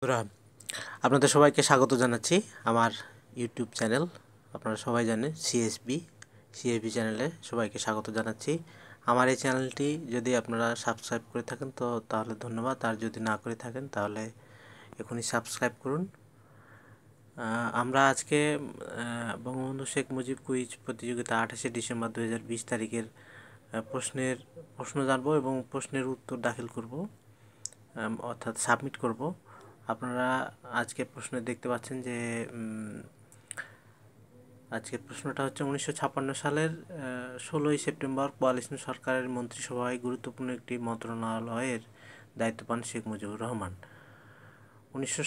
বন্ধুরা আপনাদের সবাইকে স্বাগত জানাচ্ছি আমার ইউটিউব চ্যানেল আপনারা সবাই জানেন সিএসবি সিএসবি চ্যানেলে সবাইকে স্বাগত জানাচ্ছি আমার এই চ্যানেলটি যদি আপনারা সাবস্ক্রাইব করে থাকেন তো তাহলে ধন্যবাদ আর যদি না করে থাকেন তাহলে এখনই সাবস্ক্রাইব করুন আমরা আজকে বঙ্গবন্ধু শেখ মুজিব কুইজ প্রতিযোগিতা আঠাশে ডিসেম্বর দু তারিখের প্রশ্নের প্রশ্ন জানবো এবং প্রশ্নের উত্তর দাখিল করব অর্থাৎ সাবমিট করব আপনারা আজকে প্রশ্নে দেখতে পাচ্ছেন যে আজকের প্রশ্নটা হচ্ছে উনিশশো সালের ষোলোই সেপ্টেম্বর কোয়ালিশন সরকারের মন্ত্রিসভায় গুরুত্বপূর্ণ একটি মন্ত্রণালয়ের দায়িত্ব পান শেখ মুজিবুর রহমান উনিশশো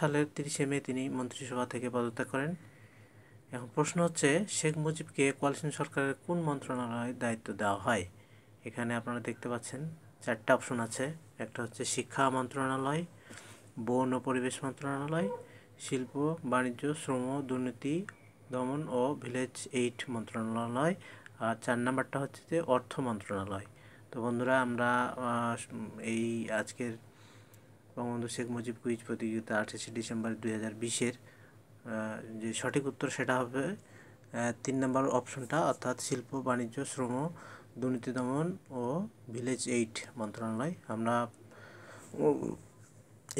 সালের তিরিশে মে তিনি মন্ত্রিসভা থেকে পদত্যাগ করেন এখন প্রশ্ন হচ্ছে শেখ মুজিবকে কোয়ালিশন সরকারের কোন মন্ত্রণালয়ের দায়িত্ব দেওয়া হয় এখানে আপনারা দেখতে পাচ্ছেন চারটা অপশন আছে একটা হচ্ছে শিক্ষা মন্ত্রণালয় বন ও পরিবেশ মন্ত্রণালয় শিল্প বাণিজ্য শ্রম দুর্নীতি দমন ও ভিলেজ এইট মন্ত্রণালয় আর চার নাম্বারটা হচ্ছে যে অর্থ মন্ত্রণালয় তো বন্ধুরা আমরা এই আজকের বঙ্গবন্ধু শেখ মুজিব কুইজ প্রতিযোগিতা আঠাশে ডিসেম্বর দুই হাজার বিশের যে সঠিক উত্তর সেটা হবে তিন নম্বর অপশনটা অর্থাৎ শিল্প বাণিজ্য শ্রম দুর্নীতি দমন ও ভিলেজ এইট মন্ত্রণালয় আমরা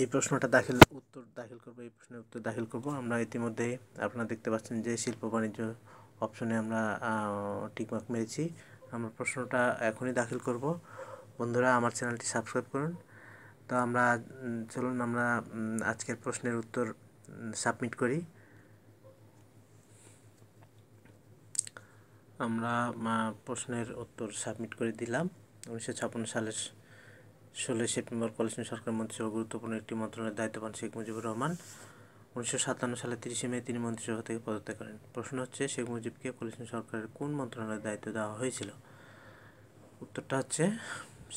এই প্রশ্নটা দাখিল উত্তর দাখিল করব এই প্রশ্নের উত্তর দাখিল করব আমরা ইতিমধ্যে আপনারা দেখতে পাচ্ছেন যে শিল্প বাণিজ্য অপশনে আমরা টিকমার্ক মেরেছি আমরা প্রশ্নটা এখনই দাখিল করব বন্ধুরা আমার চ্যানেলটি সাবস্ক্রাইব করুন তো আমরা চলুন আমরা আজকের প্রশ্নের উত্তর সাবমিট করি আমরা প্রশ্নের উত্তর সাবমিট করে দিলাম উনিশশো সালের ষোলোই সেপ্টেম্বর কলেজিয়াম সরকার মন্ত্রিসভা গুরুত্বপূর্ণ একটি মন্ত্রণালয়ের দায়িত্ব পান শেখ মুজিবুর রহমান উনিশশো সাতান্ন সালে তিরিশে মে তিনি মন্ত্রিসভা থেকে পদত্যাগ করেন প্রশ্ন হচ্ছে শেখ মুজিবকে কলেজিয়াম সরকারের কোন মন্ত্রণালয়ের দায়িত্ব দেওয়া হয়েছিল উত্তরটা হচ্ছে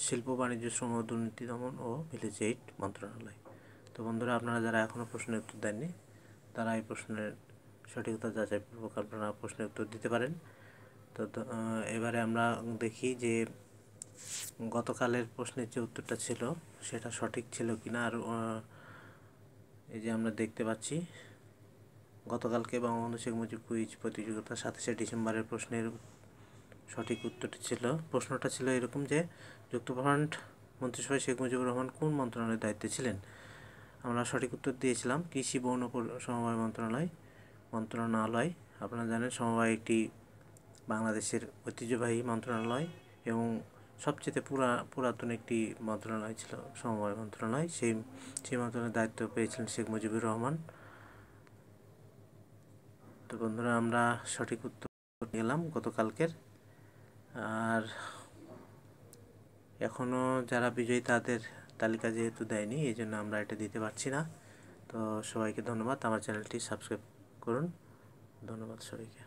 শিল্প বাণিজ্য শ্রম দুর্নীতি দমন ও ভিলেজ এইট মন্ত্রণালয় তো বন্ধুরা আপনারা যারা এখনও প্রশ্নের উত্তর দেননি তারা এই প্রশ্নের সঠিকতা যাচাইপূর্বক আপনারা প্রশ্নের উত্তর দিতে পারেন তো এবারে আমরা দেখি যে গতকালের প্রশ্নের যে উত্তরটা ছিল সেটা সঠিক ছিল কিনা আর এই যে আমরা দেখতে পাচ্ছি গতকালকে বাংলাদেশ শেখ মুজিব কুইজ প্রতিযোগিতা সাতাশে ডিসেম্বরের প্রশ্নের সঠিক উত্তরটি ছিল প্রশ্নটা ছিল এরকম যে যুক্তফ্রন্ট মন্ত্রিসভায় শেখ মুজিবুর রহমান কোন মন্ত্রণালয়ের দায়িত্বে ছিলেন আমরা সঠিক উত্তর দিয়েছিলাম কৃষি বন সমবায় মন্ত্রণালয় মন্ত্রণালয় আপনারা জানেন সমবায় একটি বাংলাদেশের ঐতিহ্যবাহী মন্ত্রণালয় এবং সবচেয়ে পুরা পুরাতন একটি মন্ত্রণালয় ছিল সমবায় মন্ত্রণালয় সেই সেই মন্ত্রণালয়ের দায়িত্ব পেয়েছিলেন শেখ মুজিবুর রহমান তো বন্ধুরা আমরা সঠিক উত্তর গেলাম গতকালকের আর এখনও যারা বিজয়ী তাদের তালিকা যেহেতু দেয়নি এই জন্য আমরা এটা দিতে পারছি না তো সবাইকে ধন্যবাদ আমার চ্যানেলটি সাবস্ক্রাইব করুন ধন্যবাদ সবাইকে